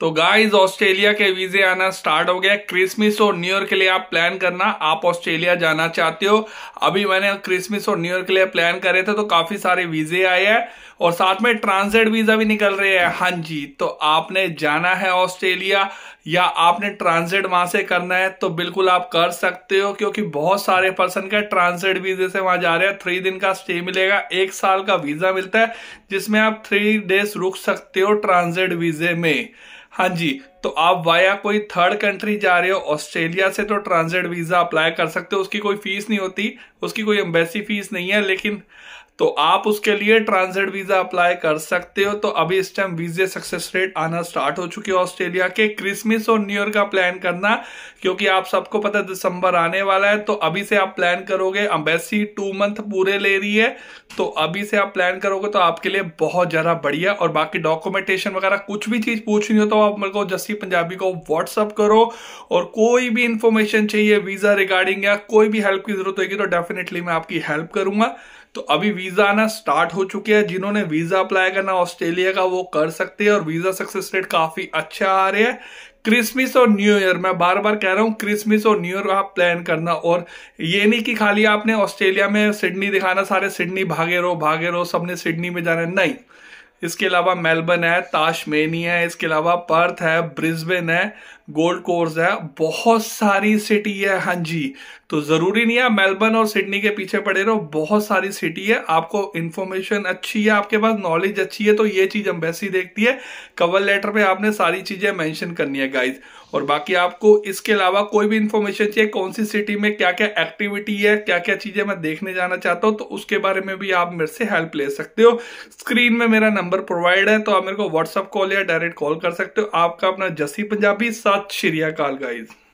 तो guys Australia के वीजे आना स्टार्ट हो गया क्रिसमस और न्यू ईयर के लिए आप प्लान करना आप ऑस्ट्रेलिया जाना चाहते हो अभी मैंने क्रिसमस और न्यू ईयर के लिए प्लान करे थे तो काफी सारे वीजे आए हैं और साथ में ट्रांजिट वीजा भी निकल रहे हैं हाँ जी तो आपने जाना है ऑस्ट्रेलिया या आपने ट्रांजिट वहां से करना है तो बिल्कुल आप कर सकते हो क्योंकि बहुत सारे पर्सन का ट्रांजिट वीजे से वहां जा रहे हैं थ्री दिन का स्टे मिलेगा एक साल का वीजा मिलता है जिसमें आप थ्री डेज रुक सकते हो ट्रांजिट वीजे में हाँ जी तो आप वाया कोई थर्ड कंट्री जा रहे हो ऑस्ट्रेलिया से तो ट्रांजिट वीजा अप्लाई कर सकते हो उसकी कोई फीस नहीं होती उसकी कोई एम्बेसी फीस नहीं है लेकिन तो आप उसके लिए ट्रांजिट वीजा अप्लाई कर सकते हो तो अभी इस टाइम वीजे सक्सेस रेट आना स्टार्ट हो चुकी है ऑस्ट्रेलिया के क्रिसमस और न्यू ईयर का प्लान करना क्योंकि आप सबको पता दिसंबर आने वाला है तो अभी से आप प्लान करोगे अम्बेसी टू मंथ पूरे ले रही है तो अभी से आप प्लान करोगे तो आपके लिए बहुत ज्यादा बढ़िया और बाकी डॉक्यूमेंटेशन वगैरह कुछ भी चीज पूछनी हो तो आप मेरे को जस्सी पंजाबी को व्हाट्सअप करो और कोई भी इंफॉर्मेशन चाहिए वीजा रिगार्डिंग या कोई भी हेल्प की जरूरत होगी तो डेफिनेट डेफिनेटली मैं आपकी हेल्प करूंगा तो अभी वीजा आना स्टार्ट हो चुके हैं जिन्होंने वीजा अप्लाई करना ऑस्ट्रेलिया का वो कर सकते हैं और वीजा सक्सेस रेट काफी अच्छा आ रहा है क्रिसमस और न्यू ईयर मैं बार बार कह रहा हूँ क्रिसमस और न्यू ईयर आप प्लान करना और ये नहीं कि खाली आपने ऑस्ट्रेलिया में सिडनी दिखाना सारे सिडनी भागे रहो भागे रहो सबने सिडनी में जाना नहीं इसके अलावा मेलबर्न है ताशमेनी है इसके अलावा पर्थ है ब्रिस्बेन है गोल्ड कोर्स है बहुत सारी सिटी है हाँ जी तो ज़रूरी नहीं है मेलबर्न और सिडनी के पीछे पड़े रहो बहुत सारी सिटी है आपको इन्फॉर्मेशन अच्छी है आपके पास नॉलेज अच्छी है तो ये चीज़ एम्बेसी देखती है कवर लेटर पे आपने सारी चीज़ें मेंशन करनी है गाइज और बाकी आपको इसके अलावा कोई भी इन्फॉर्मेशन चाहिए कौन सी सिटी में क्या क्या एक्टिविटी है क्या क्या चीज़ें मैं देखने जाना चाहता हूँ तो उसके बारे में भी आप मेरे से हेल्प ले सकते हो स्क्रीन में मेरा नंबर नंबर प्रोवाइड है तो आप मेरे को व्हाट्सअप कॉल या डायरेक्ट कॉल कर सकते हो आपका अपना जसी पंजाबी सात श्री अकाल गाइज़